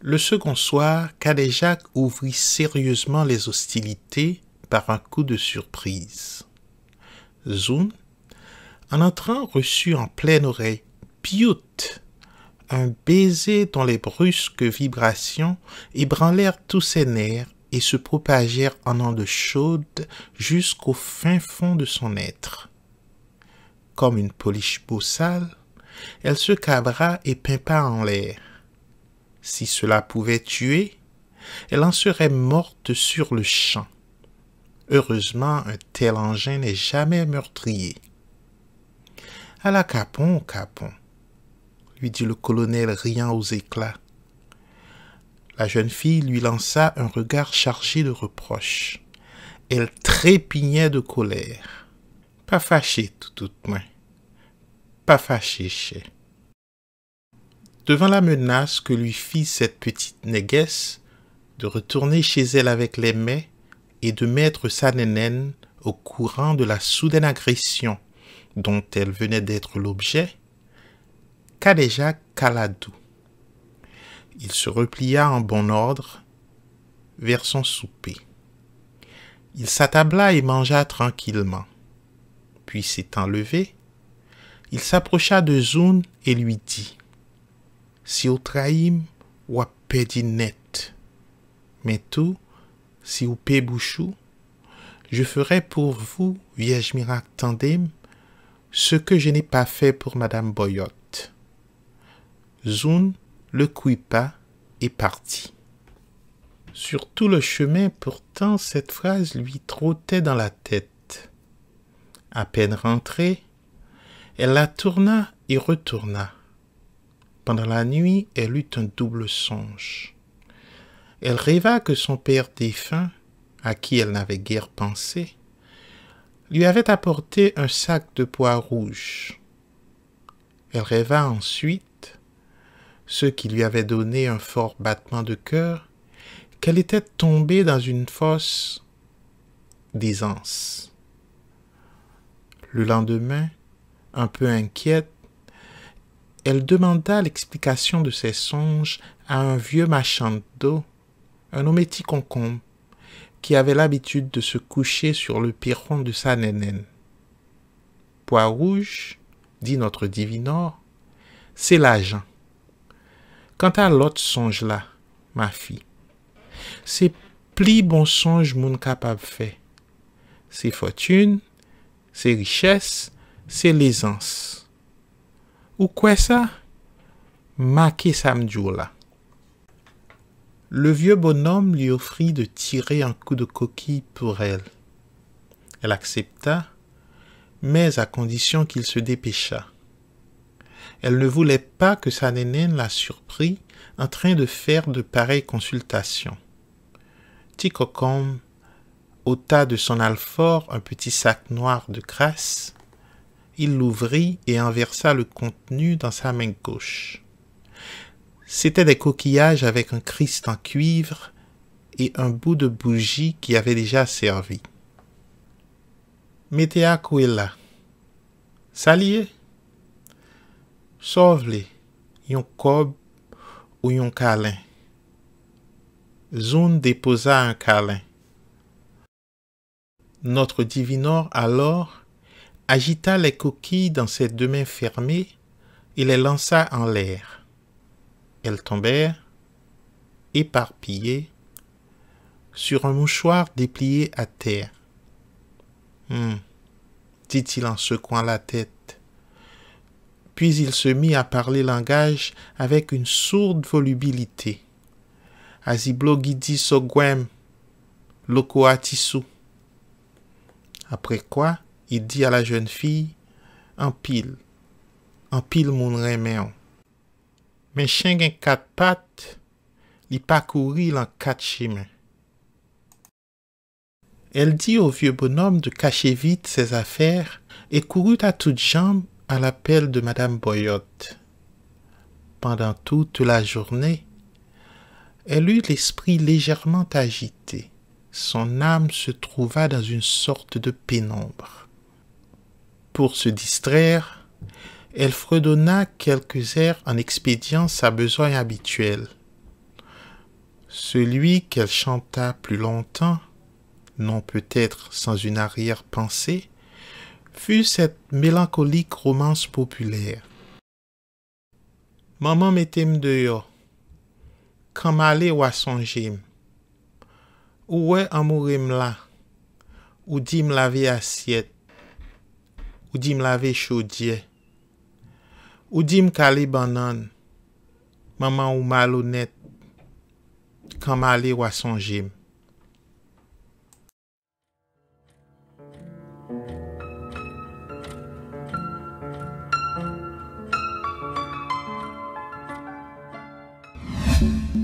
Le second soir, jacques ouvrit sérieusement les hostilités par un coup de surprise. Zoom, en entrant, reçut en pleine oreille Piout Un baiser dont les brusques vibrations ébranlèrent tous ses nerfs et se propagèrent en ondes chaudes jusqu'au fin fond de son être. Comme une poliche bossale, elle se cabra et pimpa en l'air. Si cela pouvait tuer, elle en serait morte sur le champ. Heureusement, un tel engin n'est jamais meurtrier. À la Capon, Capon, lui dit le colonel riant aux éclats. La jeune fille lui lança un regard chargé de reproches. Elle trépignait de colère. Pas fâchée, tout moins. Pas fâchée, ché !» Devant la menace que lui fit cette petite néguesse de retourner chez elle avec les mets et de mettre sa nénène au courant de la soudaine agression dont elle venait d'être l'objet, Kadeja Kaladou. Il se replia en bon ordre vers son souper. Il s'attabla et mangea tranquillement. Puis s'étant levé, il s'approcha de Zoun et lui dit Si vous trahim, ou pédi net. Mais tout, si vous bouchou, je ferai pour vous, vierge miracle tandem, ce que je n'ai pas fait pour Madame Boyotte. Zoun, le cuipa, et partit. Sur tout le chemin, pourtant, cette phrase lui trottait dans la tête. À peine rentrée, elle la tourna et retourna. Pendant la nuit, elle eut un double songe. Elle rêva que son père défunt, à qui elle n'avait guère pensé, lui avait apporté un sac de pois rouges. Elle rêva ensuite, ce qui lui avait donné un fort battement de cœur, qu'elle était tombée dans une fosse d'aisance. Le lendemain, un peu inquiète, elle demanda l'explication de ses songes à un vieux marchand d'eau, un hométique concombre, qui avait l'habitude de se coucher sur le perron de sa nénène. Pois rouge, dit notre divinor, c'est l'agent. Quant à l'autre songe là, ma fille, c'est pli bon songe moun capable fait. C'est fortune, c'est richesse, c'est l'aisance. Ou quoi ça? Maquez le vieux bonhomme lui offrit de tirer un coup de coquille pour elle. Elle accepta, mais à condition qu'il se dépêchât. Elle ne voulait pas que sa nénène la surprît en train de faire de pareilles consultations. Ticocombe ôta de son alfort un petit sac noir de crasse. Il l'ouvrit et en versa le contenu dans sa main gauche. C'était des coquillages avec un Christ en cuivre et un bout de bougie qui avait déjà servi. Mettez à là. Sauve-les. Yon cob ou yon câlin. Zoun déposa un câlin. Notre divinor alors agita les coquilles dans ses deux mains fermées et les lança en l'air elles tombèrent, éparpillées, sur un mouchoir déplié à terre. Hum, dit-il en secouant la tête. Puis il se mit à parler langage avec une sourde volubilité. Aziblogidi sogwem, lokoatisu. Après quoi, il dit à la jeune fille, en pile, en pile mon mais chen en quatre pattes, li parcourit kouri quatre chemins. Elle au vieux bonhomme de cacher vite ses affaires et courut à toutes jambes à l'appel de Madame Boyotte. Pendant toute la journée, elle eut l'esprit légèrement agité. Son âme se trouva dans une sorte de pénombre. Pour se distraire, elle fredonna quelques airs en expédiant sa besoin habituelle. Celui qu'elle chanta plus longtemps, non peut-être sans une arrière-pensée, fut cette mélancolique romance populaire. Maman metem ou à son gym? ou en mourir la, ou dim lave assiette ou dim laver chaudier? Ou di m kalib anan, mama ou mal ou net, kam ale wa sonjim. MENGAL